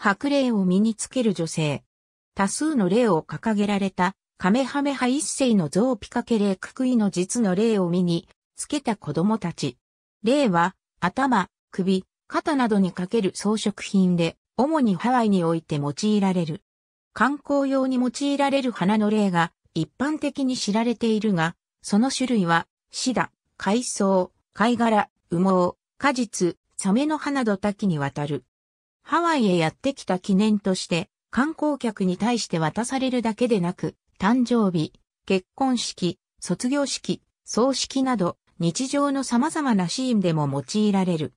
白霊を身につける女性。多数の霊を掲げられた、カメハメハ一世の像ピカケ霊ククイの実の霊を身につけた子供たち。霊は、頭、首、肩などにかける装飾品で、主にハワイにおいて用いられる。観光用に用いられる花の霊が一般的に知られているが、その種類は、シダ、海藻、貝殻、羽毛、果実、サメの葉など多岐にわたる。ハワイへやってきた記念として、観光客に対して渡されるだけでなく、誕生日、結婚式、卒業式、葬式など、日常の様々なシーンでも用いられる。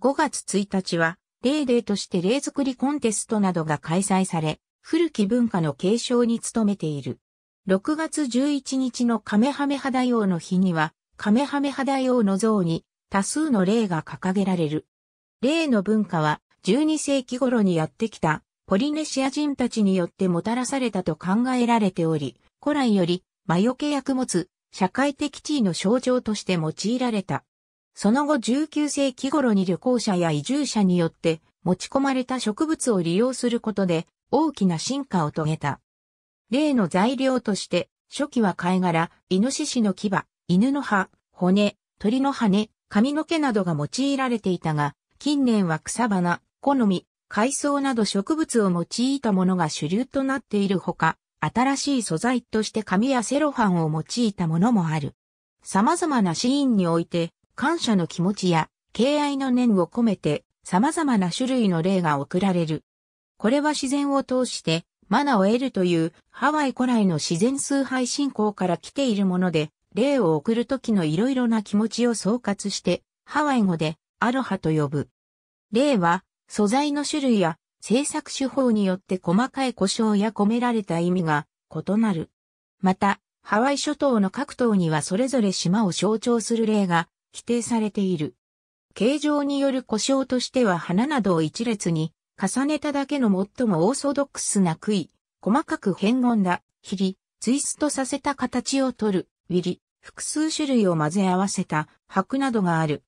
5月1日は、例ーとして例作りコンテストなどが開催され、古き文化の継承に努めている。6月11日のカメハメハ大王の日には、カメハメハ大王の像に多数の例が掲げられる。例の文化は12世紀頃にやってきたポリネシア人たちによってもたらされたと考えられており、古来より魔除け薬物、社会的地位の象徴として用いられた。その後19世紀頃に旅行者や移住者によって持ち込まれた植物を利用することで大きな進化を遂げた。例の材料として初期は貝殻、イノシシの牙、犬の歯、骨、鳥の羽、髪の毛などが用いられていたが、近年は草花、好み、海藻など植物を用いたものが主流となっているほか、新しい素材として紙やセロハンを用いたものもある。様々なシーンにおいて、感謝の気持ちや敬愛の念を込めて様々な種類の例が贈られる。これは自然を通してマナを得るというハワイ古来の自然崇拝信仰から来ているもので、例を贈るときの色々な気持ちを総括して、ハワイ語でアロハと呼ぶ。例は素材の種類や制作手法によって細かい故障や込められた意味が異なる。また、ハワイ諸島の各島にはそれぞれ島を象徴する例が規定されている。形状による故障としては花などを一列に重ねただけの最もオーソドックスな杭、細かく変音だ、ヒリ、ツイストさせた形をとる、ウィリ、複数種類を混ぜ合わせた箔などがある。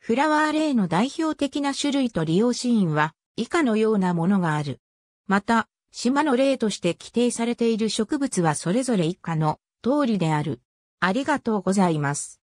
フラワーレイの代表的な種類と利用シーンは以下のようなものがある。また、島の例として規定されている植物はそれぞれ以下の通りである。ありがとうございます。